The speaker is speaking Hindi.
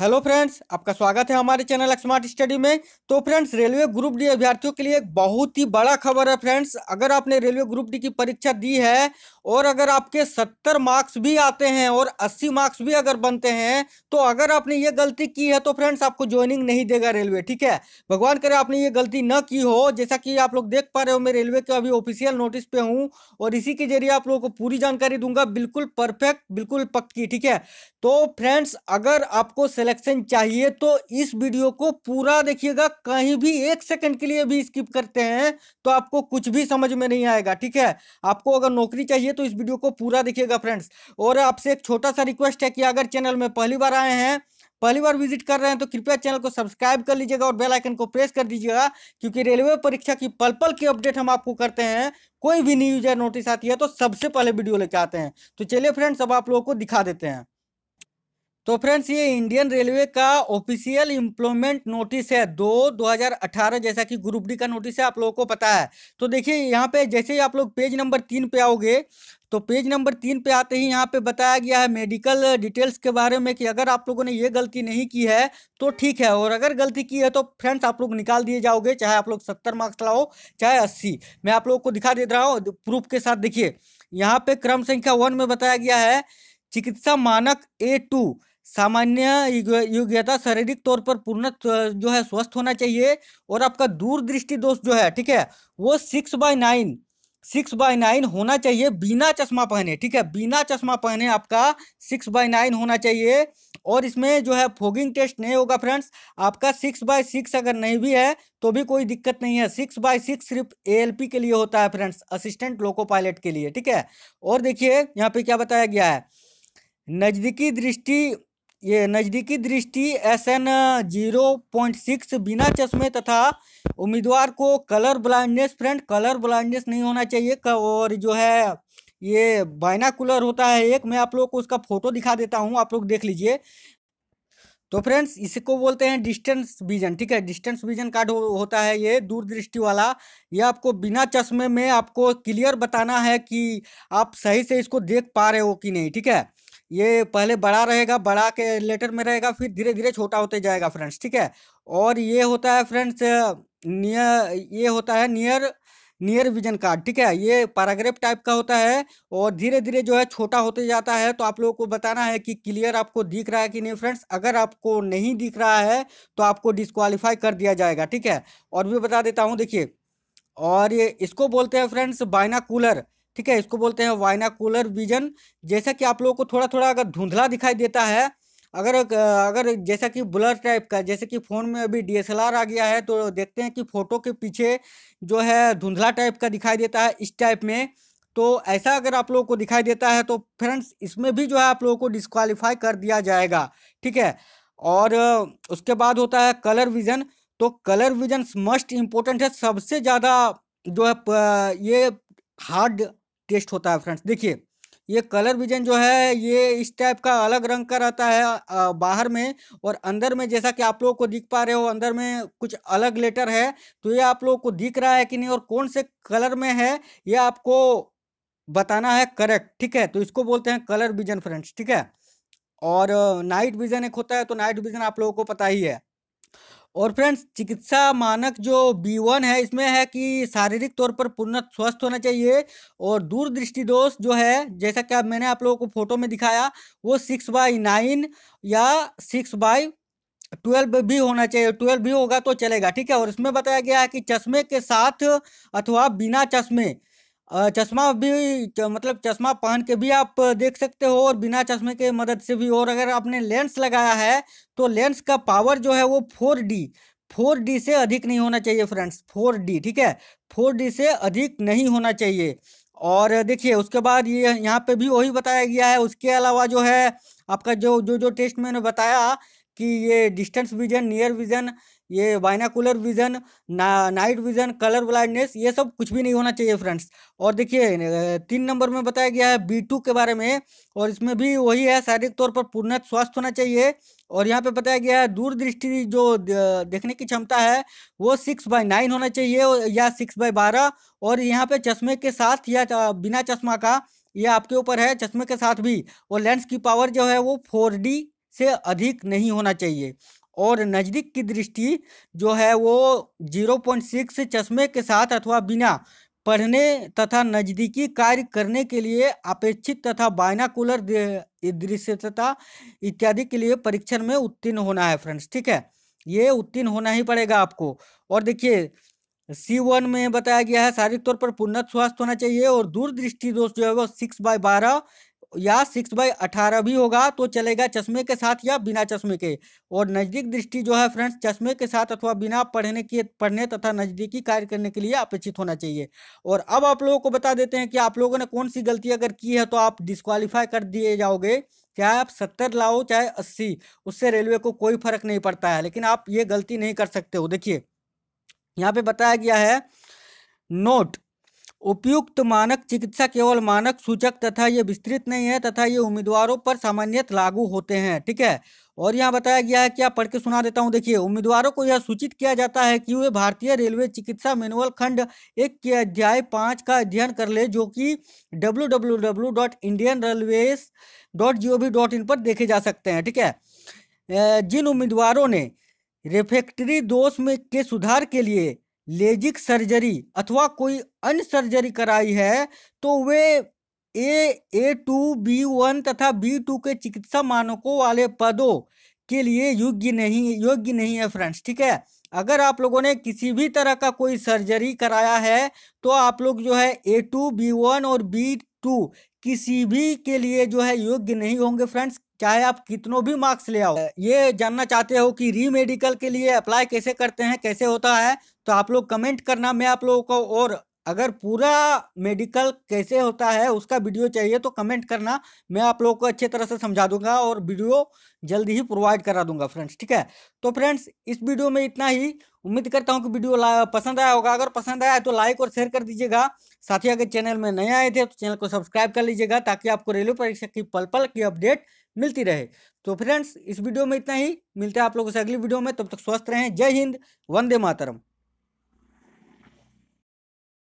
हेलो फ्रेंड्स आपका स्वागत है हमारे चैनल स्मार्ट स्टडी में तो फ्रेंड्स रेलवे ग्रुप डी अभ्यर्थियों के लिए एक बहुत ही बड़ा खबर है फ्रेंड्स अगर आपने रेलवे ग्रुप डी की परीक्षा दी है और अगर आपके 70 मार्क्स भी आते हैं और 80 मार्क्स भी अगर बनते हैं तो अगर आपने ये गलती की है तो फ्रेंड्स आपको ज्वाइनिंग नहीं देगा रेलवे ठीक है भगवान करे आपने ये गलती न की हो जैसा कि आप लोग देख पा रहे हो मैं रेलवे के अभी ऑफिशियल नोटिस पे हूँ और इसी के जरिए आप लोगों को पूरी जानकारी दूंगा बिल्कुल परफेक्ट बिल्कुल पक्की ठीक है तो फ्रेंड्स अगर आपको सिलेक्शन चाहिए तो इस वीडियो को पूरा देखिएगा कहीं भी एक सेकंड के लिए भी स्किप करते हैं तो आपको कुछ भी समझ में नहीं आएगा ठीक है आपको अगर नौकरी चाहिए तो इस वीडियो को पूरा देखिएगा फ्रेंड्स और आपसे एक छोटा सा रिक्वेस्ट है कि अगर चैनल में पहली बार आए हैं पहली बार विजिट कर रहे हैं तो कृपया चैनल को सब्सक्राइब कर लीजिएगा और बेल आइकन को प्रेस कर दीजिएगा क्योंकि रेलवे परीक्षा की पल पल की अपडेट हम आपको करते हैं कोई भी न्यूज या नोटिस आती है तो सबसे पहले वीडियो लेके आते हैं तो चलिए फ्रेंड्स अब आप लोगों को दिखा देते हैं तो फ्रेंड्स ये इंडियन रेलवे का ऑफिशियल इम्प्लॉयमेंट नोटिस है दो 2018 जैसा कि ग्रुप डी का नोटिस है आप लोगों को पता है तो देखिए यहाँ पे जैसे ही आप लोग पेज नंबर तीन पे आओगे तो पेज नंबर तीन पे आते ही यहाँ पे बताया गया है मेडिकल डिटेल्स के बारे में कि अगर आप लोगों ने ये गलती नहीं की है तो ठीक है और अगर गलती की है तो फ्रेंड्स आप लोग निकाल दिए जाओगे चाहे आप लोग सत्तर मार्क्स लाओ चाहे अस्सी मैं आप लोगों को दिखा दे रहा हूँ प्रूफ के साथ देखिए यहाँ पे क्रम संख्या वन में बताया गया है चिकित्सा मानक ए टू सामान्य योग्यता शारीरिक तौर पर पूर्ण जो है स्वस्थ होना चाहिए और आपका दूरदृष्टि दोष जो है ठीक है वो six by nine six by nine होना चाहिए बिना चश्मा पहने ठीक है बिना चश्मा पहने आपका सिक्स बाय नाइन होना चाहिए और इसमें जो है फोगिंग टेस्ट नहीं होगा फ्रेंड्स आपका सिक्स बाय सिक्स अगर नहीं भी है तो भी कोई दिक्कत नहीं है सिक्स बाय सिक्स सिर्फ ए के लिए होता है फ्रेंड्स असिस्टेंट लोको पायलट के लिए ठीक है और देखिए यहाँ पे क्या बताया गया है नज़दीकी दृष्टि ये नज़दीकी दृष्टि S N zero point six बिना चश्मे तथा उम्मीदवार को colour blindness friend colour blindness नहीं होना चाहिए और जो है ये बाइनाकुलर होता है एक मैं आप लोग को उसका फोटो दिखा देता हूँ आप लोग देख लीजिए तो फ्रेंड्स इसको बोलते हैं डिस्टेंस विजन ठीक है डिस्टेंस विजन कार्ड हो, होता है ये दूरदृष्टि वाला ये आपको बिना चश्मे में आपको क्लियर बताना है कि आप सही से इसको देख पा रहे हो कि नहीं ठीक है ये पहले बड़ा रहेगा बड़ा के लेटर में रहेगा फिर धीरे धीरे छोटा होते जाएगा फ्रेंड्स ठीक है और ये होता है फ्रेंड्स नियर ये होता है नियर नियर विजन कार्ड ठीक है ये पैराग्राफ टाइप का होता है और धीरे धीरे जो है छोटा होते जाता है तो आप लोगों को बताना है कि क्लियर आपको दिख रहा है कि नहीं फ्रेंड्स अगर आपको नहीं दिख रहा है तो आपको डिस्कवालीफाई कर दिया जाएगा ठीक है और भी बता देता हूँ देखिए और ये इसको बोलते हैं फ्रेंड्स बाइना कूलर ठीक है इसको बोलते हैं वाइना कूलर विजन जैसा कि आप लोगों को थोड़ा थोड़ा अगर धुंधला दिखाई देता है अगर अगर जैसा कि ब्लर टाइप का जैसे कि फ़ोन में अभी डीएसएलआर आ गया है तो देखते हैं कि फ़ोटो के पीछे जो है धुंधला टाइप का दिखाई देता है इस टाइप में तो ऐसा अगर आप लोगों को दिखाई देता है तो फ्रेंड्स इसमें भी जो है आप लोगों को डिस्कवालीफाई कर दिया जाएगा ठीक है और उसके बाद होता है कलर विज़न तो कलर विज़न मस्ट इम्पोर्टेंट है सबसे ज़्यादा जो है ये हार्ड टेस्ट होता है फ्रेंड्स देखिए ये कलर विजन जो है ये इस टाइप का अलग रंग का रहता है बाहर में और अंदर में जैसा कि आप लोगों को दिख पा रहे हो अंदर में कुछ अलग लेटर है तो ये आप लोगों को दिख रहा है कि नहीं और कौन से कलर में है ये आपको बताना है करेक्ट ठीक है तो इसको बोलते हैं कलर विजन फ्रेंड्स ठीक है और नाइट विजन एक होता है तो नाइट विजन आप लोगों को पता ही है और फ्रेंड्स चिकित्सा मानक जो बी वन है इसमें है कि शारीरिक तौर पर पूर्ण स्वस्थ होना चाहिए और दूरदृष्टि दोष जो है जैसा कि मैंने आप लोगों को फोटो में दिखाया वो सिक्स बाई नाइन या सिक्स बाई ट्वेल्व भी होना चाहिए ट्वेल्व भी होगा तो चलेगा ठीक है और इसमें बताया गया है कि चश्मे के साथ अथवा बिना चश्मे चश्मा भी मतलब चश्मा पहन के भी आप देख सकते हो और बिना चश्मे के मदद से भी और अगर आपने लेंस लगाया है, तो लेंस का पावर जो है वो फोर डी फोर डी से अधिक नहीं होना चाहिए फ्रेंड्स फोर डी ठीक है? फोर डी से अधिक नहीं होना चाहिए और देखिए उसके बाद ये यहाँ पे भी वही बताया गया है, उसके अलावा जो है आपका जो जो जो टेस्ट मैंने बताया कि ये डिस्टेंस विज़न, नियर विज़न ये वाइनाकुलर विजन ना, नाइट विजन कलर ब्लाइंडनेस ये सब कुछ भी नहीं होना चाहिए फ्रेंड्स और देखिए तीन नंबर में बताया गया है बी टू के बारे में और इसमें भी वही है शारीरिक तौर पर पूर्ण स्वस्थ होना चाहिए और यहाँ पे बताया गया है दूरदृष्टि जो देखने की क्षमता है वो सिक्स बाई नाइन होना चाहिए या सिक्स बाई बारह और यहाँ पे चश्मे के साथ या बिना चश्मा का ये आपके ऊपर है चश्मे के साथ भी और लेंस की पावर जो है वो फोर डी से अधिक नहीं होना चाहिए और नज़दीक की दृष्टि जो है वो जीरो पॉइंट सिक्स चश्मे के साथ अथवा बिना पढ़ने तथा नज़दीकी कार्य करने के लिए अपेक्षित तथा बायनाकुलर दृश्यता इत्यादि के लिए परीक्षण में उत्तीर्ण होना है फ्रेंड्स ठीक है ये उत्तीर्ण होना ही पड़ेगा आपको और देखिए सी वन में बताया गया है शारीरिक तौर पर पूर्णत स्वास्थ्य होना चाहिए और दूरदृष्टि दोष जो है वो सिक्स बाय बारह या सिक्स बाई अठारह भी होगा तो चलेगा चश्मे के साथ या बिना चश्मे के और नज़दीक दृष्टि जो है फ्रेंड्स चश्मे के साथ अथवा बिना पढ़ने के पढ़ने तथा नज़दीकी कार्य करने के लिए अपेक्षित होना चाहिए और अब आप लोगों को बता देते हैं कि आप लोगों ने कौन सी गलती अगर की है तो आप डिस्कालीफाई कर दिए जाओगे चाहे आप सत्तर लाओ चाहे अस्सी उससे रेलवे को कोई फर्क नहीं पड़ता है लेकिन आप ये गलती नहीं कर सकते हो देखिए यहाँ पे बताया गया है नोट उपयुक्त मानक चिकित्सा केवल मानक सूचक तथा ये विस्तृत नहीं है तथा ये उम्मीदवारों पर सामान्यत लागू होते हैं ठीक है और यहाँ बताया गया है कि आप पढ़ के सुना देता हूँ देखिए उम्मीदवारों को यह सूचित किया जाता है कि वे भारतीय रेलवे चिकित्सा मैनुअल खंड एक के अध्याय पाँच का अध्ययन कर ले जो कि W W W dot Indian dot G O V dot in पर देखे जा सकते हैं ठीक है जिन उम्मीदवारों ने रेफेक्टरी दोष में के सुधार के लिए लेजिक सर्जरी अथवा कोई अन्य सर्जरी कराई है तो वे A A two B one तथा बी टू के चिकित्सा मानकों वाले पदों के लिए योग्य नहीं योग्य नहीं है फ्रेंड्स ठीक है अगर आप लोगों ने किसी भी तरह का कोई सर्जरी कराया है तो आप लोग जो है ए टू बी वन और बी टू किसी भी के लिए जो है योग्य नहीं होंगे फ्रेंड्स चाहे आप कितनों भी मार्क्स ले आओ ये जानना चाहते हो कि री मेडिकल के लिए अप्लाई कैसे करते हैं कैसे होता है तो आप लोग कमेंट करना मैं आप लोगों को और अगर पूरा मेडिकल कैसे होता है उसका वीडियो चाहिए तो कमेंट करना मैं आप लोगों को अच्छे तरह से समझा दूंगा और वीडियो जल्दी ही प्रोवाइड करा दूंगा फ्रेंड्स ठीक है तो फ्रेंड्स इस वीडियो में इतना ही उम्मीद करता हूँ कि वीडियो पसंद आया होगा अगर पसंद आया तो लाइक और शेयर कर दीजिएगा साथ ही अगर चैनल में नए आए थे तो चैनल को सब्सक्राइब कर लीजिएगा ताकि आपको रेलवे परीक्षा की पल पल की अपडेट मिलती रहे तो फ्रेंड्स इस वीडियो में इतना ही मिलते हैं आप लोगों से अगली वीडियो में तब तक स्वस्थ रहें जय हिंद वंदे मातरम